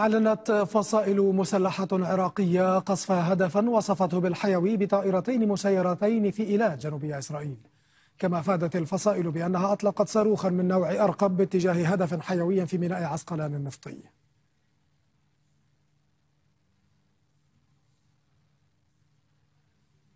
أعلنت فصائل مسلحة عراقية قصف هدفا وصفته بالحيوي بطائرتين مسيرتين في إيلات جنوبي إسرائيل كما أفادت الفصائل بأنها أطلقت صاروخا من نوع أرقب باتجاه هدف حيوي في ميناء عسقلان النفطي